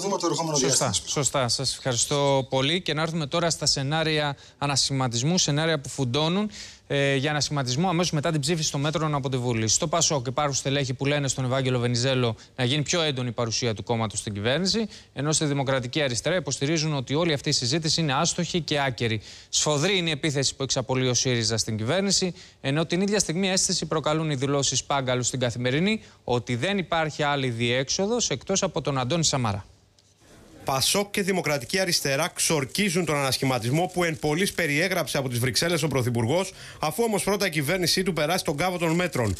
το σωστά, διάστημα. Σωστά. Σας ευχαριστώ πολύ. Και να έρθουμε τώρα στα σενάρια ανασχηματισμού, σενάρια που φουντώνουν ε, για ανασχηματισμό αμέσως μετά την ψήφιση των μέτρων από τη Βουλή. Στο Πασόκ υπάρχουν στελέχη που λένε στον Ευάγγελο Βενιζέλο να γίνει πιο έντονη η παρουσία του κόμματος στην κυβέρνηση, ενώ στη Δημοκρατική Αριστερά υποστηρίζουν ότι όλη αυτή η συζήτηση είναι άστοχη και άκερη. Σφοδρή είναι η επίθεση που εξαπολύει ο ΣΥΡΙΖΑ στην κυβέρνηση, ενώ την ίδια στιγμή αίσθηση προκαλούν οι δηλώσεις Πάγκαλου στην καθημερινή ότι δεν υπάρχει άλλη διέξοδος εκτός από τον Αντώνη Σαμαρά. Πασόκ και Δημοκρατική Αριστερά ξορκίζουν τον ανασχηματισμό που εν πωλή περιέγραψε από τις Βρυξέλλες ο Πρωθυπουργός, αφού όμως πρώτα η κυβέρνησή του περάσει τον κάβο των μέτρων.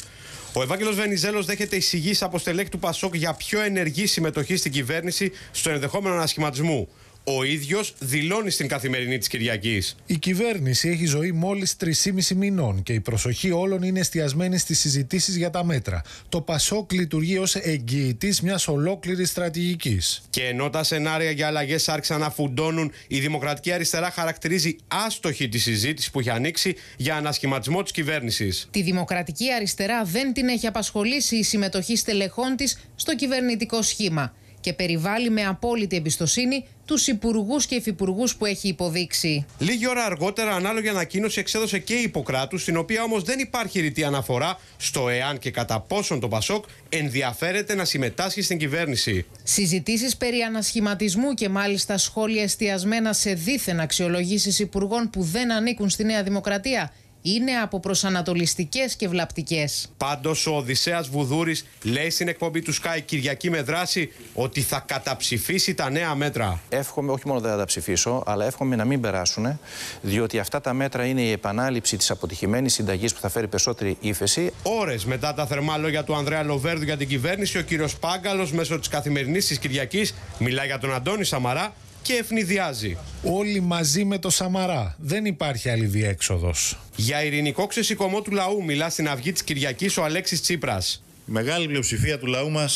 Ο Ευάγγελος Βενιζέλος δέχεται εισηγήσεις από στελέχη του Πασόκ για πιο ενεργή συμμετοχή στην κυβέρνηση στον ενδεχόμενο ανασχηματισμού ο ίδιος δηλώνει στην καθημερινή της Κυριακής. Η κυβέρνηση έχει ζωή μόλις 3,5 μηνών και η προσοχή όλων είναι εστιασμένη στις συζητήσεις για τα μέτρα. Το Πασόκ λειτουργεί ως εγγυητής μιας ολόκληρης στρατηγικής. Και ενώ τα σενάρια για αλλαγές άρχισαν να φουντώνουν, η Δημοκρατική Αριστερά χαρακτηρίζει άστοχη τη συζήτηση που έχει ανοίξει για ανασχηματισμό της κυβέρνησης. Τη Δημοκρατική Αριστερά δεν την έχει απασχολήσει η συμμετοχή στελεχών της στο κυβερνητικό σχήμα και περιβάλλει με απόλυτη εμπιστοσύνη τους υπουργούς και υφυπουργούς που έχει υποδείξει. Λίγη ώρα αργότερα, ανάλογη ανακοίνωση εξέδωσε και η Υποκράτου, στην οποία όμως δεν υπάρχει ρητή αναφορά στο εάν και κατά πόσον το Πασόκ ενδιαφέρεται να συμμετάσχει στην κυβέρνηση. Συζητήσεις περί ανασχηματισμού και μάλιστα σχόλια εστιασμένα σε δίθεν αξιολογήσεις υπουργών που δεν ανήκουν στη Νέα Δημοκρατία είναι από προσανατολιστικές και βλαπτικές. Πάντως, ο Οδυσσέας Βουδούρης λέει στην εκπομπή του Sky Κυριακή με δράση ότι θα καταψηφίσει τα νέα μέτρα. Εύχομαι, όχι μόνο δεν θα τα ψηφίσω, αλλά εύχομαι να μην περάσουν, διότι αυτά τα μέτρα είναι η επανάληψη της αποτυχημένης συνταγής που θα φέρει περισσότερη ύφεση. Ώρες μετά τα θερμά λόγια του Ανδρέα Λοβέρδου για την κυβέρνηση, ο κύριος Πάγκαλος μέσω της καθημερινής της Κυριακής μιλάει για τον Αντώνη Σαμαρά και ευνηδιάζει. Όλοι μαζί με το Σαμαρά. Δεν υπάρχει άλλη διέξοδος. Για ειρηνικό ξεσηκωμό του λαού μιλά στην αυγή της Κυριακής ο Αλέξης Τσίπρας. μεγάλη πλειοψηφία του λαού μας,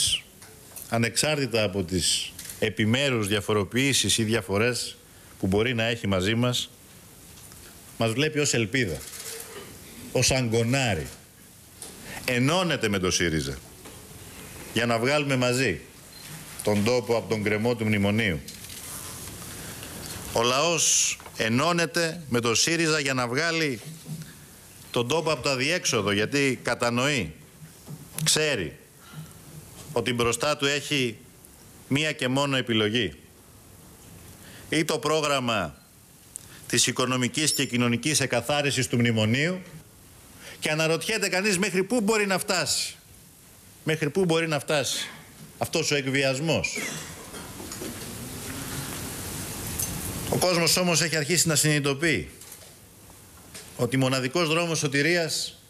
ανεξάρτητα από τις επιμέρους διαφοροποιήσεις ή διαφορές που μπορεί να έχει μαζί μας, μας βλέπει ως ελπίδα, ως αγκονάρι. Ενώνεται με το ΣΥΡΙΖΑ για να βγάλουμε μαζί τον τόπο από τον κρεμό του μνημονίου. Ο λαός ενώνεται με το ΣΥΡΙΖΑ για να βγάλει τον τόπο από τα διέξοδο, γιατί κατανοεί, ξέρει ότι μπροστά του έχει μία και μόνο επιλογή. Ή το πρόγραμμα της οικονομικής και κοινωνικής εκαθάρισης του μνημονίου και αναρωτιέται κανείς μέχρι πού μπορεί να φτάσει. Μέχρι πού μπορεί να φτάσει αυτός ο εκβιασμός. Ο κόσμος όμως έχει αρχίσει να συνειδητοποιεί ότι μοναδικός δρόμος σωτηρίας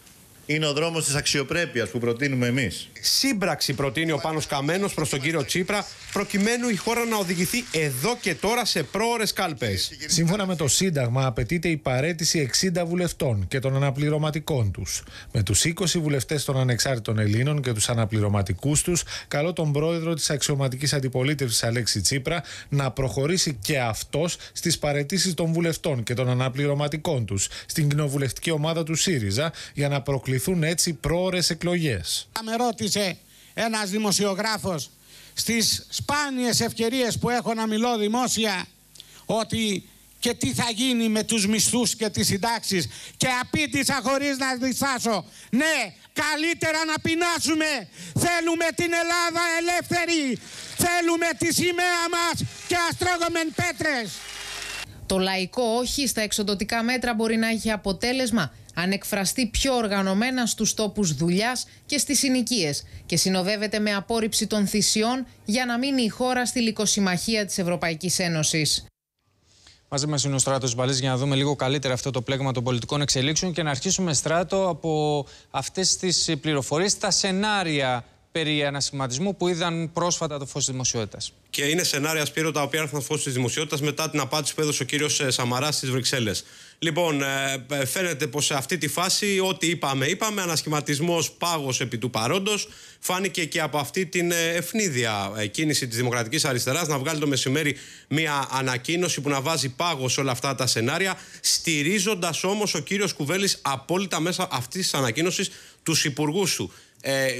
είναι ο δρόμος της αξιοπρέπειας που προτείνουμε εμείς. Σύμπραξη προτείνει ο Πάνος Καμένος προς τον κύριο Τσίπρα, προκειμένου η χώρα να οδηγηθεί εδώ και τώρα σε πρόορε κάλπες. Σύμφωνα με το Σύνταγμα, απαιτείται η παρέτηση 60 βουλευτών και των αναπληρωματικών τους. Με τους 20 βουλευτές των ανεξάρτητων Ελλήνων και τους αναπληρωματικούς τους, καλώ τον πρόεδρο της αξιωματικής αντιπολίτευσης Αλέξη Τσίπρα να προχωρήσει και αυτός στις παρετήσεις των βουλευτών και των αναπληρωματικών τους στην κοινοβουλευτική ομάδα του ΣΥΡΙΖΑ για να προκληθεί προωθηθούν έτσι πρόορες εκλογές. Με ρώτησε ένας δημοσιογράφος στις σπάνιες ευκαιρίες που έχω να μιλώ δημόσια ότι και τι θα γίνει με τους μισθούς και τις συντάξεις και απίτησα χωρίς να διστάσω. Ναι, καλύτερα να πεινάσουμε. Θέλουμε την Ελλάδα ελεύθερη. Θέλουμε τη σημαία μας και αστρόγομεν πέτρες. Το λαϊκό όχι στα εξοδοτικά μέτρα μπορεί να έχει αποτέλεσμα αν εκφραστεί πιο οργανωμένα στους τόπους δουλειάς και στις συνοικίες και συνοδεύεται με απόρριψη των θυσιών για να μείνει η χώρα στη λικοσυμμαχία της Ευρωπαϊκής Ένωσης. Μαζί μα είναι ο Στράτο Μπαλής για να δούμε λίγο καλύτερα αυτό το πλέγμα των πολιτικών εξελίξεων και να αρχίσουμε, Στράτο, από αυτές τις πληροφορίες, τα σενάρια περί ανασχηματισμού που είδαν πρόσφατα το φως της δημοσιότητας. Και είναι σενάρια Σπύρο τα οποία έρθαν φως της δημοσιότητας μετά την απάντηση που έδωσε ο κύριος ε, Σαμαράς στις Βρυξέλλες. Λοιπόν, ε, ε, φαίνεται πως σε αυτή τη φάση ό,τι είπαμε, είπαμε. Ανασχηματισμός πάγος επί του παρόντος. Φάνηκε και από αυτή την ευνίδια κίνηση της Δημοκρατικής Αριστεράς να βγάλει το μεσημέρι μια ανακοίνωση που να βάζει πάγος σε όλα αυτά τα σενάρια. Στηρίζοντας όμως ο κύριος Κουβέλης απόλυτα μέσα αυτής της ανακοίνωσης τους υπουργούς σου.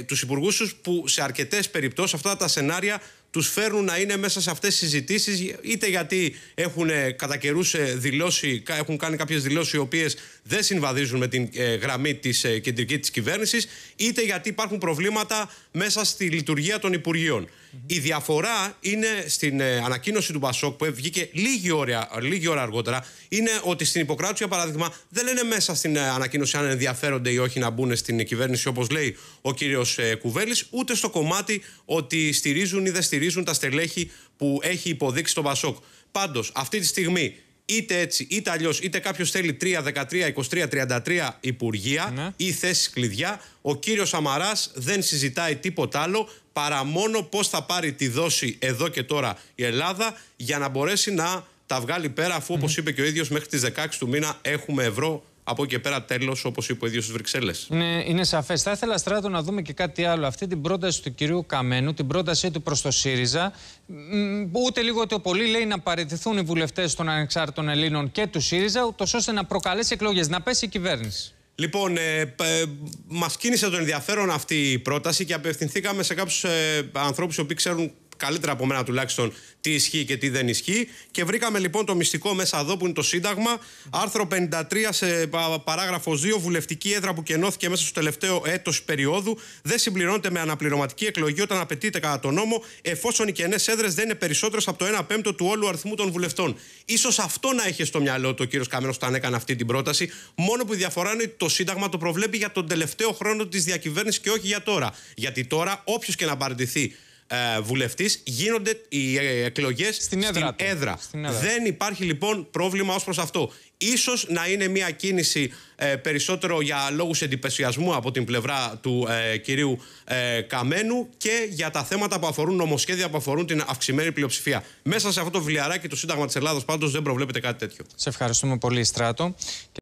του υπουργού σου που σε αρκετές περιπτώσεις αυτά τα σενάρια τους φέρνουν να είναι μέσα σε αυτές τις συζητήσεις είτε γιατί έχουν κατά καιρούς ε, δηλώσει, έχουν κάνει κάποιες δηλώσεις οι οποίες δεν συμβαδίζουν με την ε, γραμμή της ε, κεντρική της κυβέρνησης, είτε γιατί υπάρχουν προβλήματα μέσα στη λειτουργία των υπουργειων Η διαφορά είναι στην ε, ανακοίνωση του Μπασόκ που βγήκε λίγη ώρα, λίγη ώρα αργότερα, είναι ότι στην Υποκράτου, για παράδειγμα, δεν λένε μέσα στην ε, ανακοίνωση αν ενδιαφέρονται ή όχι να μπουν στην κυβέρνηση, όπως λέει ο κύριος ε, Κουβέλης, ούτε στο κομμάτι ότι στηρίζουν ή δεν στηρίζουν τα στελέχη που έχει υποδείξει το Μπασόκ. Πάντως, αυτή τη στιγμή είτε έτσι είτε αλλιώς, είτε κάποιος θέλει 3, 13, 23, 33 υπουργεία ναι. ή θέσεις κλειδιά. Ο κύριος Αμαρά δεν συζητάει τίποτα άλλο παρά μόνο πώς θα πάρει τη δόση εδώ και τώρα η Ελλάδα για να μπορέσει να τα βγάλει πέρα, αφού όπως ναι. είπε και ο ίδιος, μέχρι τις 16 του μήνα έχουμε ευρώ από εκεί πέρα τέλος, όπως είπε ο ίδιος στις Βρυξέλλες. Ναι, είναι σαφές. Θα ήθελα, Στράτο, να δούμε και κάτι άλλο. Αυτή την πρόταση του κυρίου Καμένου, την πρότασή του προς το ΣΥΡΙΖΑ, ούτε λίγο ούτε πολύ λέει να παραιτηθούν οι βουλευτές των ανεξάρτητων Ελλήνων και του ΣΥΡΙΖΑ, ούτως ώστε να προκαλέσει εκλογές, να πέσει η κυβέρνηση. Λοιπόν, ε, ε, μας κίνησε το ενδιαφέρον αυτή η πρόταση και απευθυνθήκαμε σε κάποιους ε, ανθρώπους οι ξέρουν καλύτερα από μένα τουλάχιστον τι ισχύει και τι δεν ισχύει. Και βρήκαμε λοιπόν το μυστικό μέσα εδώ που είναι το Σύνταγμα. Άρθρο 53 σε παράγραφο 2. Βουλευτική έδρα που κενώθηκε μέσα στο τελευταίο έτος περίοδου δεν συμπληρώνεται με αναπληρωματική εκλογή όταν απαιτείται κατά τον νόμο, εφόσον οι κενές έδρες δεν είναι περισσότερες από το 1 πέμπτο του όλου αριθμού των βουλευτών. σω αυτό να είχε στο μυαλό του ο κύριος Καμένο όταν έκανε αυτή την πρόταση. Μόνο που η διαφορά είναι ότι το Σύνταγμα το προβλέπει για τον τελευταίο χρόνο της διακυβέρνησης και όχι για τώρα. Γιατί τώρα, όποιος και να παραιτηθεί ε, γίνονται οι ε, εκλογές στην, έδρα. Δεν υπάρχει λοιπόν πρόβλημα ως προς αυτό. Ίσως να είναι μια κίνηση ε, περισσότερο για λόγους εντυπωσιασμού από την πλευρά του ε, κυρίου Καμένου και για τα θέματα που αφορούν νομοσχέδια που αφορούν την αυξημένη πλειοψηφία. Μέσα σε αυτό το βιβλιαράκι του Σύνταγμα της Ελλάδος πάντως δεν προβλέπεται κάτι τέτοιο. Σε ευχαριστούμε πολύ Στράτο.